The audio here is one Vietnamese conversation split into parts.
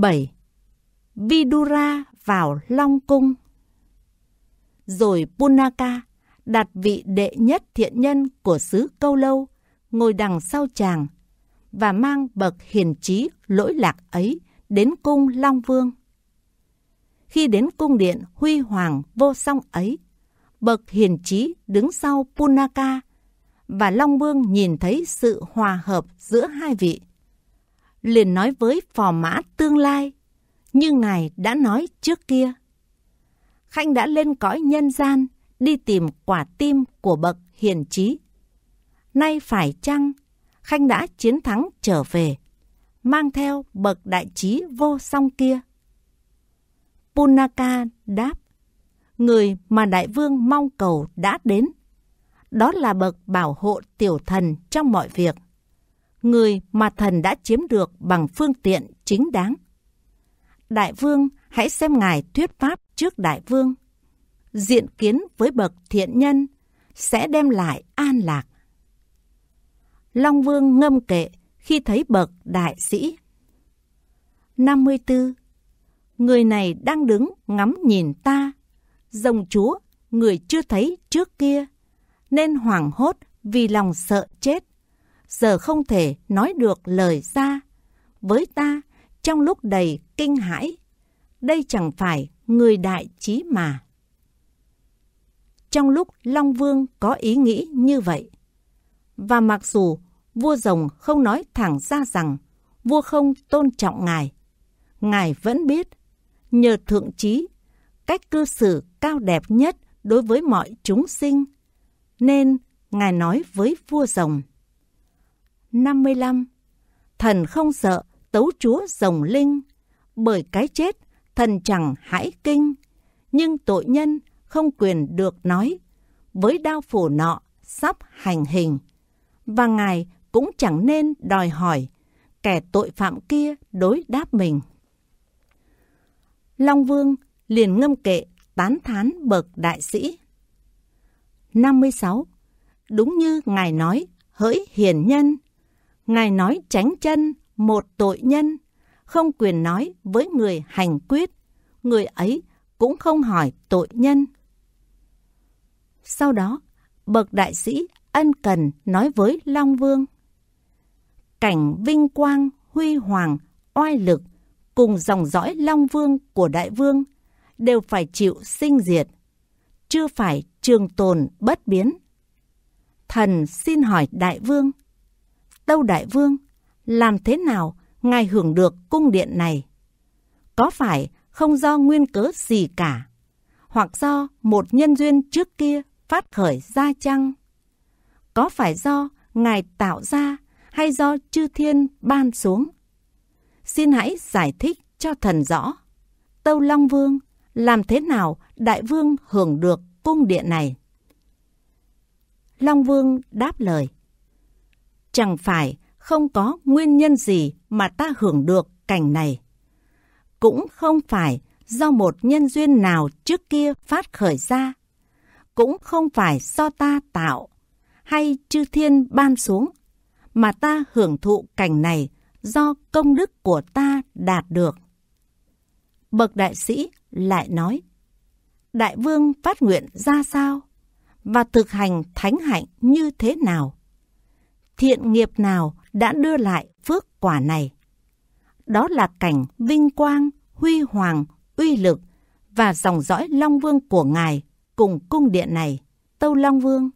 7. Vidura vào Long Cung Rồi Punaka đạt vị đệ nhất thiện nhân của xứ Câu Lâu, ngồi đằng sau chàng và mang bậc hiền trí lỗi lạc ấy đến cung Long Vương. Khi đến cung điện huy hoàng vô song ấy, bậc hiền trí đứng sau Punaka và Long Vương nhìn thấy sự hòa hợp giữa hai vị liền nói với phò mã tương lai, như Ngài đã nói trước kia. Khanh đã lên cõi nhân gian, đi tìm quả tim của bậc hiền trí. Nay phải chăng, Khanh đã chiến thắng trở về, mang theo bậc đại trí vô song kia. Punaka đáp, người mà đại vương mong cầu đã đến. Đó là bậc bảo hộ tiểu thần trong mọi việc người mà thần đã chiếm được bằng phương tiện chính đáng. Đại vương hãy xem ngài thuyết pháp trước đại vương. Diện kiến với bậc thiện nhân sẽ đem lại an lạc. Long vương ngâm kệ khi thấy bậc đại sĩ. 54. Người này đang đứng ngắm nhìn ta, rồng chúa, người chưa thấy trước kia, nên hoảng hốt vì lòng sợ chết giờ không thể nói được lời ra. Với ta, trong lúc đầy kinh hãi, đây chẳng phải người đại trí mà. Trong lúc Long Vương có ý nghĩ như vậy, và mặc dù vua rồng không nói thẳng ra rằng vua không tôn trọng ngài, ngài vẫn biết, nhờ thượng trí, cách cư xử cao đẹp nhất đối với mọi chúng sinh, nên ngài nói với vua rồng. 55 Thần không sợ tấu chúa rồng linh Bởi cái chết thần chẳng hãi kinh Nhưng tội nhân không quyền được nói Với đao phủ nọ sắp hành hình Và ngài cũng chẳng nên đòi hỏi Kẻ tội phạm kia đối đáp mình Long Vương liền ngâm kệ tán thán bậc đại sĩ 56. Đúng như Ngài nói, hỡi hiền nhân, Ngài nói tránh chân, một tội nhân, không quyền nói với người hành quyết, người ấy cũng không hỏi tội nhân. Sau đó, bậc đại sĩ ân cần nói với Long Vương. Cảnh vinh quang, huy hoàng, oai lực cùng dòng dõi Long Vương của Đại Vương đều phải chịu sinh diệt, chưa phải trường tồn bất biến. Thần xin hỏi Đại Vương, Tâu Đại Vương, làm thế nào ngài hưởng được cung điện này? Có phải không do nguyên cớ gì cả, hoặc do một nhân duyên trước kia phát khởi ra chăng? Có phải do ngài tạo ra hay do chư thiên ban xuống? Xin hãy giải thích cho thần rõ. Tâu Long Vương, làm thế nào đại vương hưởng được cung điện này? Long Vương đáp lời. Chẳng phải không có nguyên nhân gì mà ta hưởng được cảnh này. Cũng không phải do một nhân duyên nào trước kia phát khởi ra. Cũng không phải do ta tạo hay chư thiên ban xuống, mà ta hưởng thụ cảnh này do công đức của ta đạt được. Bậc đại sĩ lại nói, Đại vương phát nguyện ra sao? Và thực hành thánh hạnh như thế nào? thiện nghiệp nào đã đưa lại phước quả này. Đó là cảnh vinh quang, huy hoàng, uy lực và dòng dõi Long Vương của Ngài cùng cung điện này, Tâu Long Vương.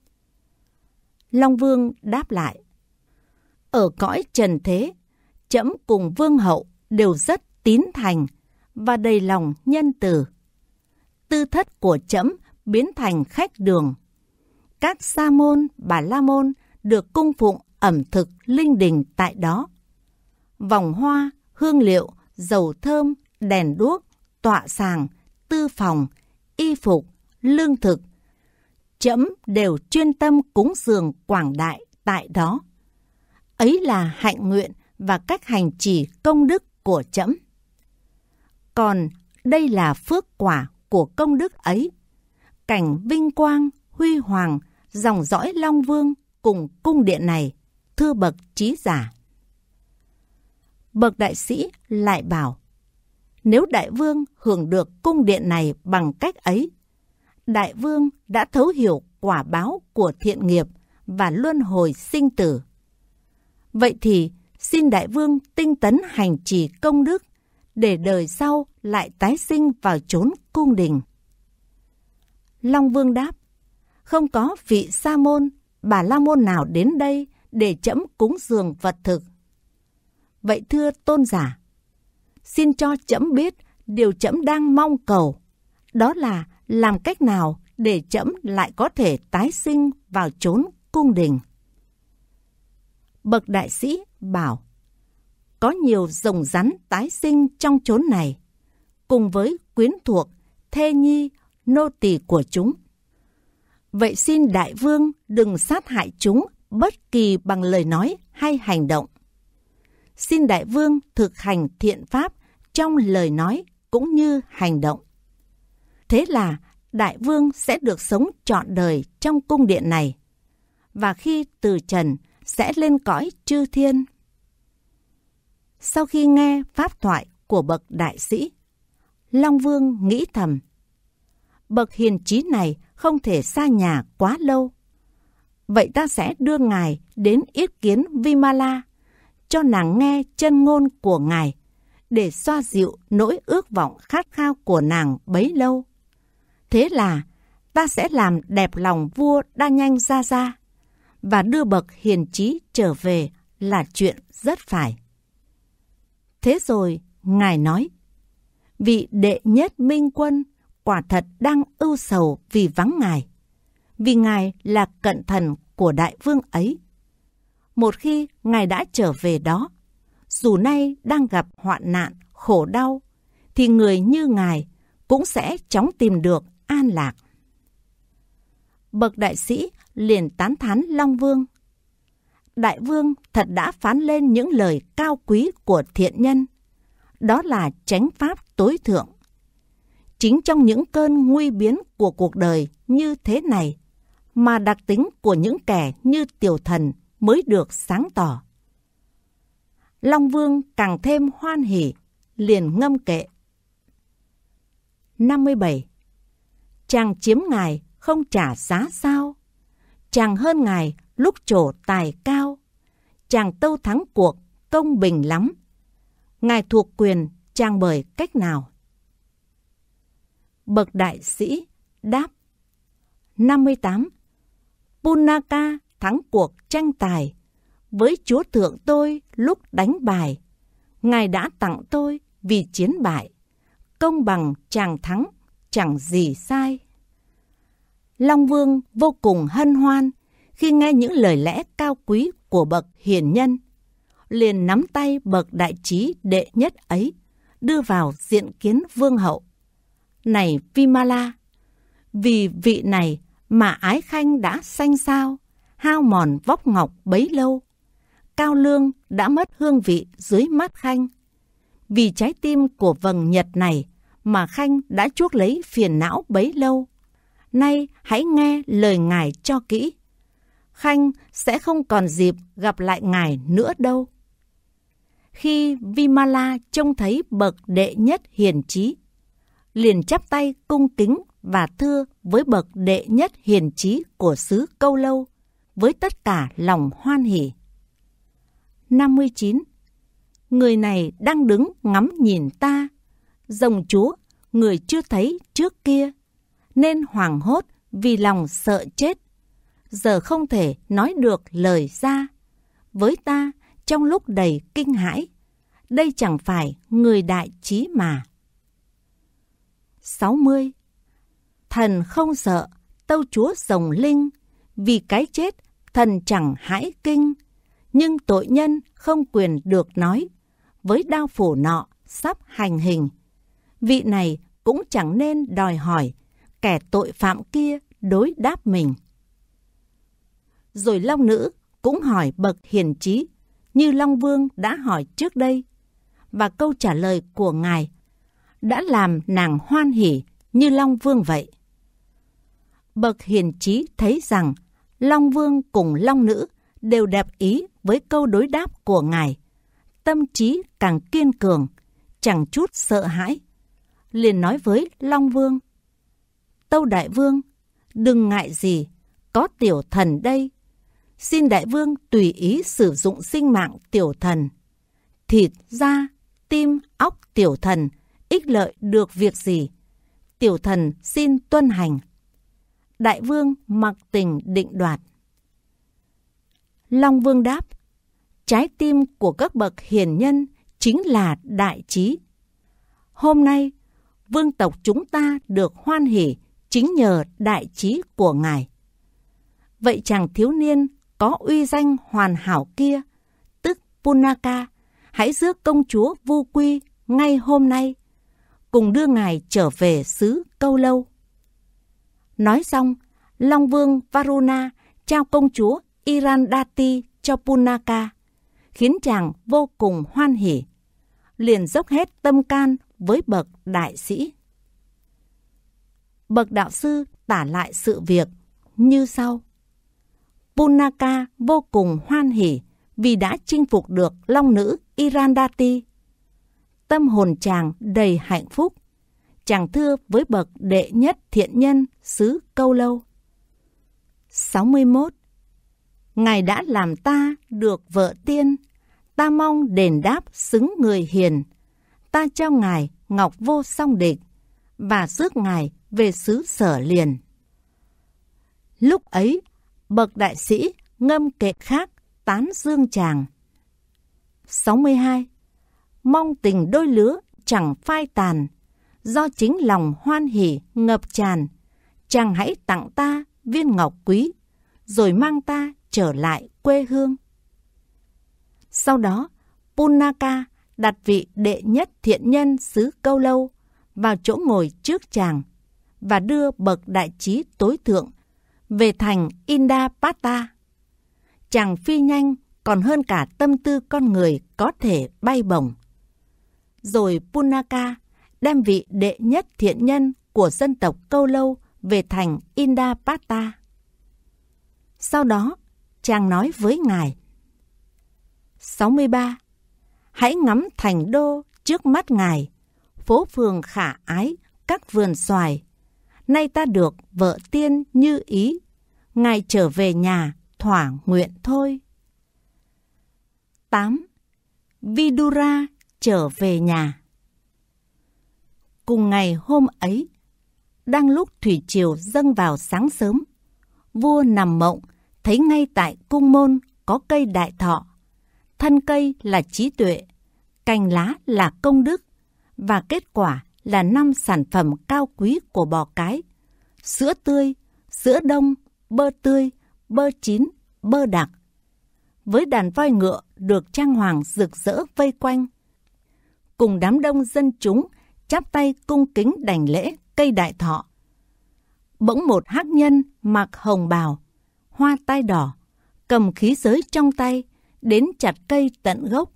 Long Vương đáp lại, Ở cõi trần thế, trẫm cùng Vương Hậu đều rất tín thành và đầy lòng nhân từ. Tư thất của trẫm biến thành khách đường. Các sa môn, bà la môn được cung phụng ẩm thực linh đình tại đó. Vòng hoa, hương liệu, dầu thơm, đèn đuốc, tọa sàng, tư phòng, y phục, lương thực. Chấm đều chuyên tâm cúng dường quảng đại tại đó. Ấy là hạnh nguyện và cách hành trì công đức của chấm. Còn đây là phước quả của công đức ấy. Cảnh vinh quang, huy hoàng, dòng dõi Long Vương cùng cung điện này thưa bậc trí giả. Bậc đại sĩ lại bảo, nếu đại vương hưởng được cung điện này bằng cách ấy, đại vương đã thấu hiểu quả báo của thiện nghiệp và luân hồi sinh tử. Vậy thì, xin đại vương tinh tấn hành trì công đức, để đời sau lại tái sinh vào chốn cung đình. Long Vương đáp, không có vị sa môn, bà la môn nào đến đây để chấm cúng dường vật thực. Vậy thưa tôn giả, xin cho chấm biết điều chấm đang mong cầu, đó là làm cách nào để chấm lại có thể tái sinh vào chốn cung đình. Bậc đại sĩ bảo, có nhiều rồng rắn tái sinh trong chốn này, cùng với quyến thuộc, thê nhi, nô tỳ của chúng. Vậy xin đại vương đừng sát hại chúng bất kỳ bằng lời nói hay hành động. Xin Đại Vương thực hành thiện pháp trong lời nói cũng như hành động. Thế là Đại Vương sẽ được sống trọn đời trong cung điện này và khi từ trần sẽ lên cõi chư thiên. Sau khi nghe pháp thoại của bậc đại sĩ, Long Vương nghĩ thầm. Bậc hiền trí này không thể xa nhà quá lâu. Vậy ta sẽ đưa ngài đến yết kiến Vimala, cho nàng nghe chân ngôn của ngài, để xoa dịu nỗi ước vọng khát khao của nàng bấy lâu. Thế là ta sẽ làm đẹp lòng vua đa nhanh ra ra và đưa bậc hiền trí trở về là chuyện rất phải. Thế rồi, Ngài nói, vị đệ nhất minh quân quả thật đang ưu sầu vì vắng Ngài vì Ngài là cận thần của đại vương ấy. Một khi Ngài đã trở về đó, dù nay đang gặp hoạn nạn, khổ đau, thì người như Ngài cũng sẽ chóng tìm được an lạc. Bậc đại sĩ liền tán thán Long Vương. Đại vương thật đã phán lên những lời cao quý của thiện nhân. Đó là tránh pháp tối thượng. Chính trong những cơn nguy biến của cuộc đời như thế này, mà đặc tính của những kẻ như tiểu thần mới được sáng tỏ. Long Vương càng thêm hoan hỉ, liền ngâm kệ. 57. Chàng chiếm ngài không trả giá sao? Chàng hơn ngài lúc trổ tài cao. Chàng tâu thắng cuộc công bình lắm. Ngài thuộc quyền chàng bởi cách nào? Bậc đại sĩ đáp 58. Punaka thắng cuộc tranh tài. Với chúa thượng tôi lúc đánh bài, Ngài đã tặng tôi vì chiến bại. Công bằng chàng thắng, chẳng gì sai. Long Vương vô cùng hân hoan khi nghe những lời lẽ cao quý của bậc hiền nhân. Liền nắm tay bậc đại trí đệ nhất ấy, đưa vào diện kiến vương hậu. Này Vimala, vì vị này mà ái khanh đã xanh sao, hao mòn vóc ngọc bấy lâu. Cao lương đã mất hương vị dưới mắt khanh. Vì trái tim của vầng nhật này mà khanh đã chuốc lấy phiền não bấy lâu. Nay hãy nghe lời ngài cho kỹ. Khanh sẽ không còn dịp gặp lại ngài nữa đâu. Khi Vimala trông thấy bậc đệ nhất hiền trí, liền chắp tay cung kính và thưa với bậc đệ nhất hiền trí của xứ Câu Lâu, với tất cả lòng hoan hỉ. 59. Người này đang đứng ngắm nhìn ta, rồng chúa, người chưa thấy trước kia, nên hoảng hốt vì lòng sợ chết. Giờ không thể nói được lời ra. Với ta, trong lúc đầy kinh hãi, đây chẳng phải người đại trí mà. 60 thần không sợ, tâu chúa rồng linh, vì cái chết thần chẳng hãi kinh, nhưng tội nhân không quyền được nói, với đao phủ nọ sắp hành hình. Vị này cũng chẳng nên đòi hỏi, kẻ tội phạm kia đối đáp mình. Rồi Long Nữ cũng hỏi bậc hiền trí, như Long Vương đã hỏi trước đây, và câu trả lời của Ngài đã làm nàng hoan hỉ như Long Vương vậy bậc hiền trí thấy rằng Long Vương cùng Long Nữ đều đẹp ý với câu đối đáp của Ngài. Tâm trí càng kiên cường, chẳng chút sợ hãi. Liền nói với Long Vương, Tâu Đại Vương, đừng ngại gì, có tiểu thần đây. Xin Đại Vương tùy ý sử dụng sinh mạng tiểu thần. Thịt, da, tim, óc tiểu thần, ích lợi được việc gì? Tiểu thần xin tuân hành đại vương mặc tình định đoạt. Long vương đáp, trái tim của các bậc hiền nhân chính là đại trí. Hôm nay, vương tộc chúng ta được hoan hỉ chính nhờ đại trí của ngài. Vậy chàng thiếu niên có uy danh hoàn hảo kia, tức Punaka, hãy rước công chúa Vu Quy ngay hôm nay, cùng đưa ngài trở về xứ Câu Lâu. Nói xong, Long Vương Varuna trao công chúa Irandati cho Punaka, khiến chàng vô cùng hoan hỉ, liền dốc hết tâm can với bậc đại sĩ. Bậc đạo sư tả lại sự việc như sau. Punaka vô cùng hoan hỉ vì đã chinh phục được long nữ Irandati. Tâm hồn chàng đầy hạnh phúc, chàng thưa với bậc đệ nhất thiện nhân xứ Câu Lâu. 61. Ngài đã làm ta được vợ tiên, ta mong đền đáp xứng người hiền. Ta trao Ngài ngọc vô song địch, và rước Ngài về xứ sở liền. Lúc ấy, bậc đại sĩ ngâm kệ khác tán dương chàng. 62. Mong tình đôi lứa chẳng phai tàn, do chính lòng hoan hỉ ngập tràn, chàng hãy tặng ta viên ngọc quý, rồi mang ta trở lại quê hương. Sau đó, Punaka đặt vị đệ nhất thiện nhân xứ Câu Lâu vào chỗ ngồi trước chàng và đưa bậc đại trí tối thượng về thành Indapata. Chàng phi nhanh còn hơn cả tâm tư con người có thể bay bổng. Rồi Punaka đem vị đệ nhất thiện nhân của dân tộc Câu Lâu về thành Indapata. Sau đó, chàng nói với ngài. 63. Hãy ngắm thành đô trước mắt ngài, phố phường khả ái, các vườn xoài. Nay ta được vợ tiên như ý, ngài trở về nhà thỏa nguyện thôi. 8. Vidura trở về nhà cùng ngày hôm ấy, đang lúc thủy triều dâng vào sáng sớm, vua nằm mộng, thấy ngay tại cung môn có cây đại thọ. Thân cây là trí tuệ, cành lá là công đức, và kết quả là năm sản phẩm cao quý của bò cái. Sữa tươi, sữa đông, bơ tươi, bơ chín, bơ đặc. Với đàn voi ngựa được trang hoàng rực rỡ vây quanh. Cùng đám đông dân chúng chắp tay cung kính đảnh lễ cây đại thọ. Bỗng một hắc nhân mặc hồng bào, hoa tai đỏ, cầm khí giới trong tay, đến chặt cây tận gốc,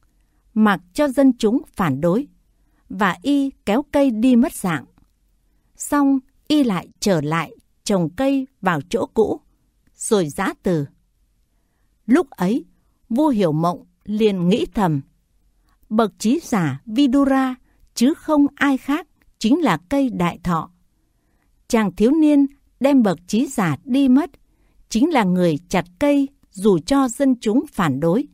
mặc cho dân chúng phản đối, và y kéo cây đi mất dạng. Xong y lại trở lại trồng cây vào chỗ cũ, rồi giã từ. Lúc ấy, vua hiểu mộng liền nghĩ thầm, bậc trí giả Vidura chứ không ai khác chính là cây đại thọ. Chàng thiếu niên đem bậc trí giả đi mất, chính là người chặt cây dù cho dân chúng phản đối.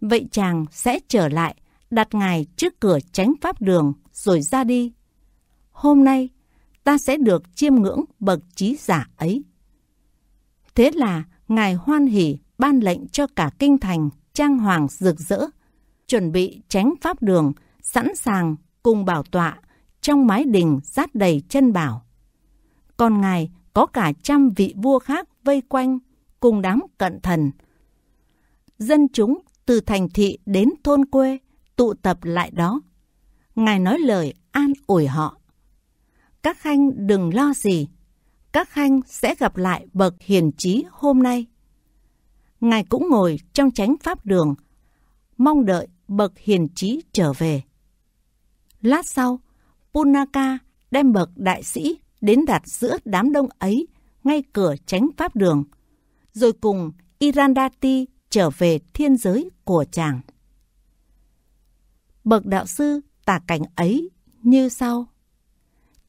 Vậy chàng sẽ trở lại, đặt ngài trước cửa tránh pháp đường rồi ra đi. Hôm nay, ta sẽ được chiêm ngưỡng bậc trí giả ấy. Thế là, ngài hoan hỉ ban lệnh cho cả kinh thành trang hoàng rực rỡ, chuẩn bị tránh pháp đường, sẵn sàng cùng bảo tọa, trong mái đình rát đầy chân bảo. Còn ngài có cả trăm vị vua khác vây quanh, cùng đám cận thần. Dân chúng từ thành thị đến thôn quê tụ tập lại đó. Ngài nói lời an ủi họ. Các khanh đừng lo gì, các khanh sẽ gặp lại bậc hiền trí hôm nay. Ngài cũng ngồi trong chánh pháp đường, mong đợi bậc hiền trí trở về. Lát sau, Punaka đem bậc đại sĩ đến đặt giữa đám đông ấy ngay cửa tránh pháp đường, rồi cùng Irandati trở về thiên giới của chàng. Bậc đạo sư tả cảnh ấy như sau.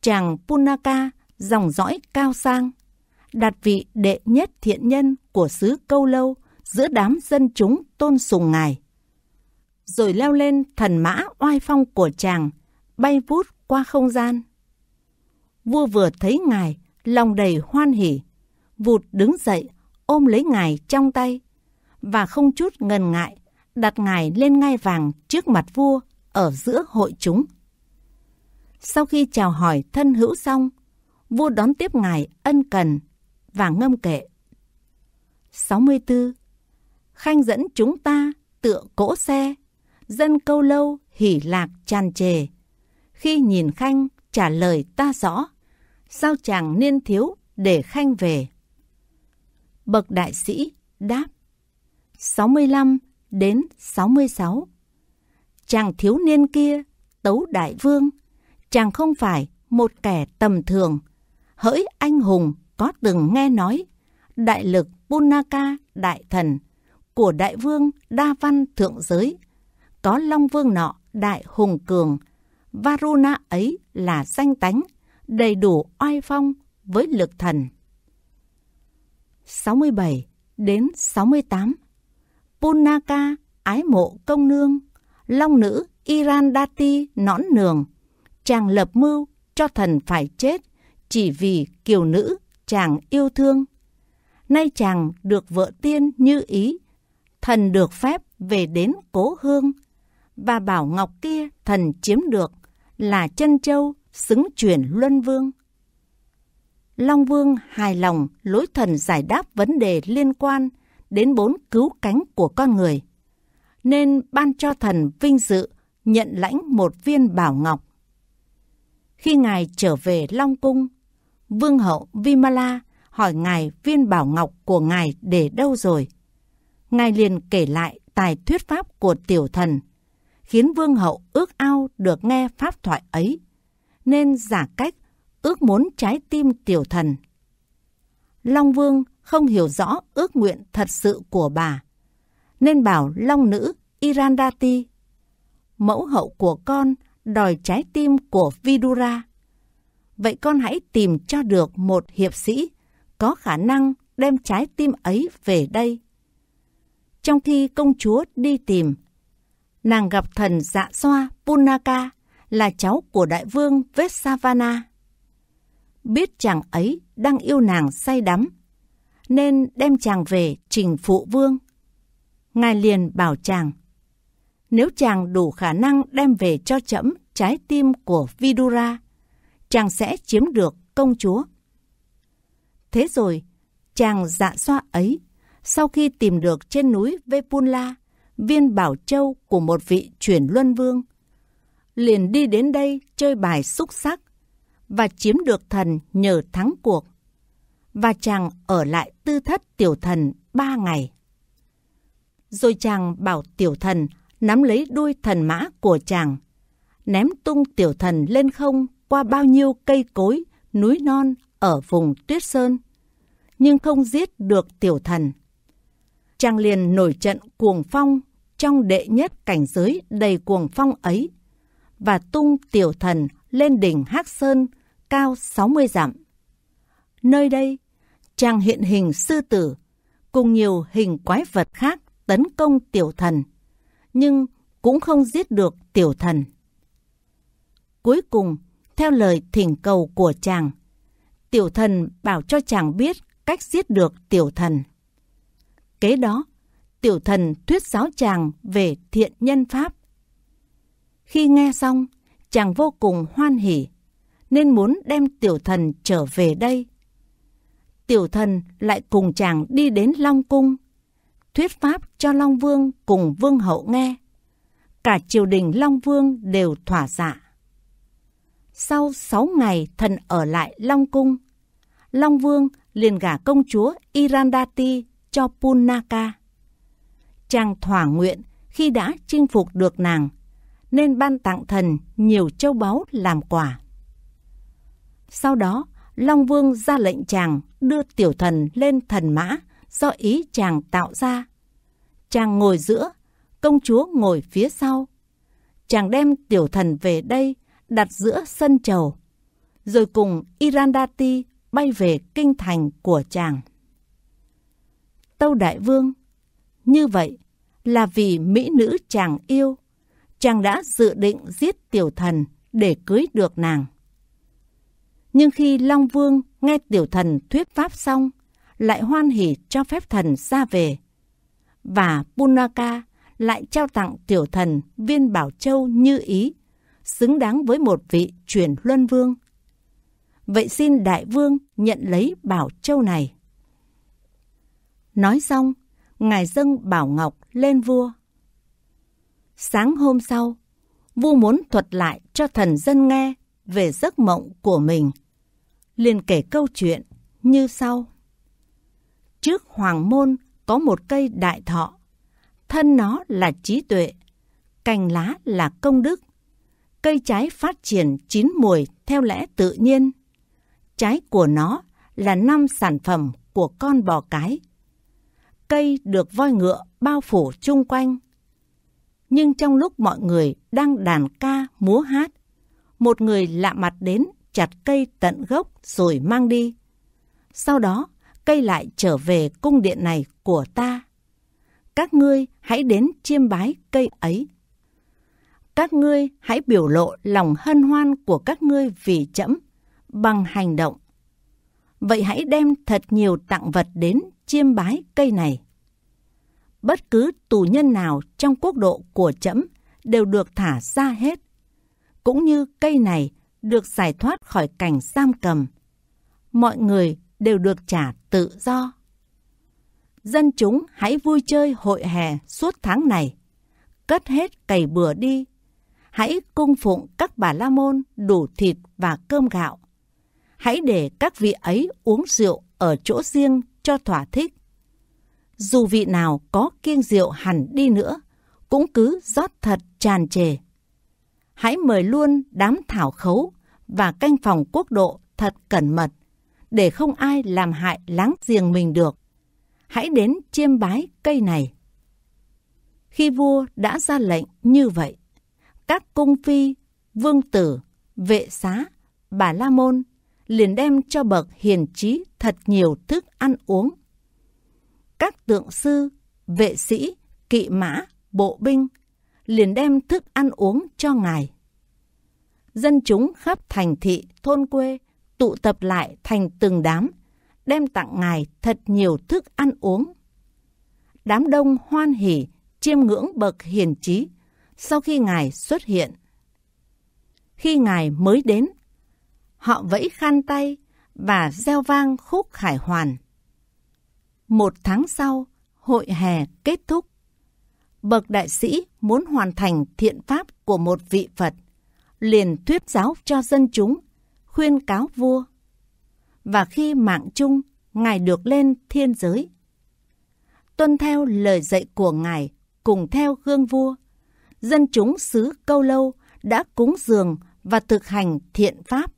Chàng Punaka dòng dõi cao sang, đặt vị đệ nhất thiện nhân của xứ Câu Lâu giữa đám dân chúng tôn sùng ngài. Rồi leo lên thần mã oai phong của chàng, bay vút qua không gian. Vua vừa thấy ngài, lòng đầy hoan hỉ, vụt đứng dậy, ôm lấy ngài trong tay, và không chút ngần ngại, đặt ngài lên ngai vàng trước mặt vua ở giữa hội chúng. Sau khi chào hỏi thân hữu xong, vua đón tiếp ngài ân cần và ngâm kệ. 64. Khanh dẫn chúng ta tựa cỗ xe, dân câu lâu hỉ lạc tràn trề. Khi nhìn Khanh trả lời ta rõ, sao chàng niên thiếu để Khanh về? Bậc đại sĩ đáp 65 đến 66 Chàng thiếu niên kia tấu đại vương, chàng không phải một kẻ tầm thường, hỡi anh hùng có từng nghe nói, đại lực Punaka đại thần của đại vương Đa Văn Thượng Giới, có Long Vương nọ đại hùng cường, Varuna ấy là danh tánh, đầy đủ oai phong với lực thần. 67 đến 68 Punaka ái mộ công nương, long nữ Iran Dati nõn nường, chàng lập mưu cho thần phải chết chỉ vì kiều nữ chàng yêu thương. Nay chàng được vợ tiên như ý, thần được phép về đến cố hương và bảo ngọc kia thần chiếm được là chân châu xứng truyền luân vương. Long Vương hài lòng lối thần giải đáp vấn đề liên quan đến bốn cứu cánh của con người, nên ban cho thần vinh dự nhận lãnh một viên bảo ngọc. Khi ngài trở về Long Cung, Vương hậu Vimala hỏi ngài viên bảo ngọc của ngài để đâu rồi. Ngài liền kể lại tài thuyết pháp của tiểu thần khiến vương hậu ước ao được nghe pháp thoại ấy, nên giả cách ước muốn trái tim tiểu thần. Long Vương không hiểu rõ ước nguyện thật sự của bà, nên bảo Long Nữ Irandati, mẫu hậu của con đòi trái tim của Vidura. Vậy con hãy tìm cho được một hiệp sĩ có khả năng đem trái tim ấy về đây. Trong khi công chúa đi tìm, nàng gặp thần dạ xoa Punaka là cháu của đại vương Vesavana. Biết chàng ấy đang yêu nàng say đắm, nên đem chàng về trình phụ vương. Ngài liền bảo chàng, nếu chàng đủ khả năng đem về cho chấm trái tim của Vidura, chàng sẽ chiếm được công chúa. Thế rồi, chàng dạ xoa ấy, sau khi tìm được trên núi Vepunla, viên bảo châu của một vị Truyền luân vương. Liền đi đến đây chơi bài xúc sắc và chiếm được thần nhờ thắng cuộc. Và chàng ở lại tư thất tiểu thần ba ngày. Rồi chàng bảo tiểu thần nắm lấy đuôi thần mã của chàng, ném tung tiểu thần lên không qua bao nhiêu cây cối, núi non ở vùng tuyết sơn, nhưng không giết được tiểu thần. Trang liền nổi trận cuồng phong trong đệ nhất cảnh giới đầy cuồng phong ấy và tung tiểu thần lên đỉnh Hắc Sơn cao 60 dặm. Nơi đây, Trang hiện hình sư tử cùng nhiều hình quái vật khác tấn công tiểu thần, nhưng cũng không giết được tiểu thần. Cuối cùng, theo lời thỉnh cầu của chàng, tiểu thần bảo cho chàng biết cách giết được tiểu thần. Kế đó, tiểu thần thuyết giáo chàng về thiện nhân pháp. Khi nghe xong, chàng vô cùng hoan hỉ, nên muốn đem tiểu thần trở về đây. Tiểu thần lại cùng chàng đi đến Long Cung, thuyết pháp cho Long Vương cùng Vương Hậu nghe. Cả triều đình Long Vương đều thỏa dạ. Sau sáu ngày thần ở lại Long Cung, Long Vương liền gả công chúa Irandati cho Punaka. Chàng thỏa nguyện khi đã chinh phục được nàng, nên ban tặng thần nhiều châu báu làm quà. Sau đó, Long Vương ra lệnh chàng đưa tiểu thần lên thần mã do ý chàng tạo ra. Chàng ngồi giữa, công chúa ngồi phía sau. Chàng đem tiểu thần về đây, đặt giữa sân chầu. Rồi cùng Irandati bay về kinh thành của chàng. Tâu Đại Vương. Như vậy là vì mỹ nữ chàng yêu, chàng đã dự định giết tiểu thần để cưới được nàng. Nhưng khi Long Vương nghe tiểu thần thuyết pháp xong, lại hoan hỉ cho phép thần ra về. Và Punaka lại trao tặng tiểu thần viên bảo châu như ý, xứng đáng với một vị truyền luân vương. Vậy xin đại vương nhận lấy bảo châu này. Nói xong, ngài dâng Bảo Ngọc lên vua. Sáng hôm sau, vua muốn thuật lại cho thần dân nghe về giấc mộng của mình. liền kể câu chuyện như sau. Trước hoàng môn có một cây đại thọ, thân nó là trí tuệ, cành lá là công đức. Cây trái phát triển chín mùi theo lẽ tự nhiên. Trái của nó là năm sản phẩm của con bò cái cây được voi ngựa bao phủ chung quanh. Nhưng trong lúc mọi người đang đàn ca, múa hát, một người lạ mặt đến chặt cây tận gốc rồi mang đi. Sau đó, cây lại trở về cung điện này của ta. Các ngươi hãy đến chiêm bái cây ấy. Các ngươi hãy biểu lộ lòng hân hoan của các ngươi vì trẫm bằng hành động Vậy hãy đem thật nhiều tặng vật đến chiêm bái cây này. Bất cứ tù nhân nào trong quốc độ của chấm đều được thả ra hết. Cũng như cây này được giải thoát khỏi cảnh giam cầm. Mọi người đều được trả tự do. Dân chúng hãy vui chơi hội hè suốt tháng này. Cất hết cày bừa đi. Hãy cung phụng các bà la môn đủ thịt và cơm gạo hãy để các vị ấy uống rượu ở chỗ riêng cho thỏa thích. Dù vị nào có kiêng rượu hẳn đi nữa, cũng cứ rót thật tràn trề. Hãy mời luôn đám thảo khấu và canh phòng quốc độ thật cẩn mật, để không ai làm hại láng giềng mình được. Hãy đến chiêm bái cây này. Khi vua đã ra lệnh như vậy, các cung phi, vương tử, vệ xá, bà La Môn liền đem cho bậc hiền trí thật nhiều thức ăn uống. Các tượng sư, vệ sĩ, kỵ mã, bộ binh liền đem thức ăn uống cho ngài. Dân chúng khắp thành thị, thôn quê tụ tập lại thành từng đám, đem tặng ngài thật nhiều thức ăn uống. Đám đông hoan hỉ, chiêm ngưỡng bậc hiền trí sau khi ngài xuất hiện. Khi ngài mới đến, Họ vẫy khăn tay và gieo vang khúc khải hoàn. Một tháng sau, hội hè kết thúc. Bậc đại sĩ muốn hoàn thành thiện pháp của một vị Phật, liền thuyết giáo cho dân chúng, khuyên cáo vua. Và khi mạng chung, Ngài được lên thiên giới. Tuân theo lời dạy của Ngài, cùng theo gương vua, dân chúng xứ Câu Lâu đã cúng dường và thực hành thiện pháp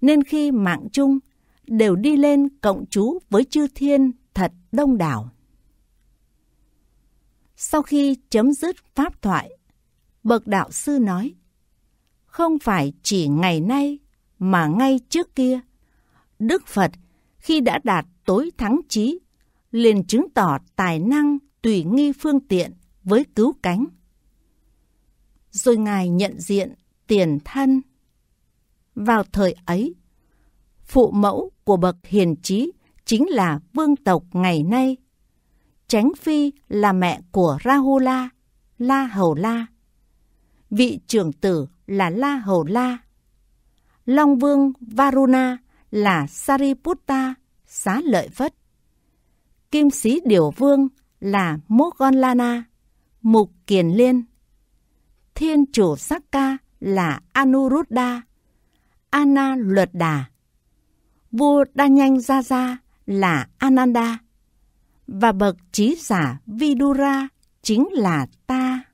nên khi mạng chung đều đi lên cộng chú với chư thiên thật đông đảo. Sau khi chấm dứt pháp thoại, bậc đạo sư nói, không phải chỉ ngày nay mà ngay trước kia, Đức Phật khi đã đạt tối thắng trí, liền chứng tỏ tài năng tùy nghi phương tiện với cứu cánh. Rồi Ngài nhận diện tiền thân, vào thời ấy. Phụ mẫu của bậc hiền trí chính là vương tộc ngày nay. Tránh Phi là mẹ của Rahula, La Hầu La. Vị trưởng tử là La Hầu La. Long Vương Varuna là Sariputta, xá lợi phất. Kim sĩ Điều Vương là Mogonlana, Mục Kiền Liên. Thiên chủ Sakka là Anuruddha, Anna Luật Đà, vua Đa Nhanh Gia Gia là Ananda, và bậc trí giả Vidura chính là ta.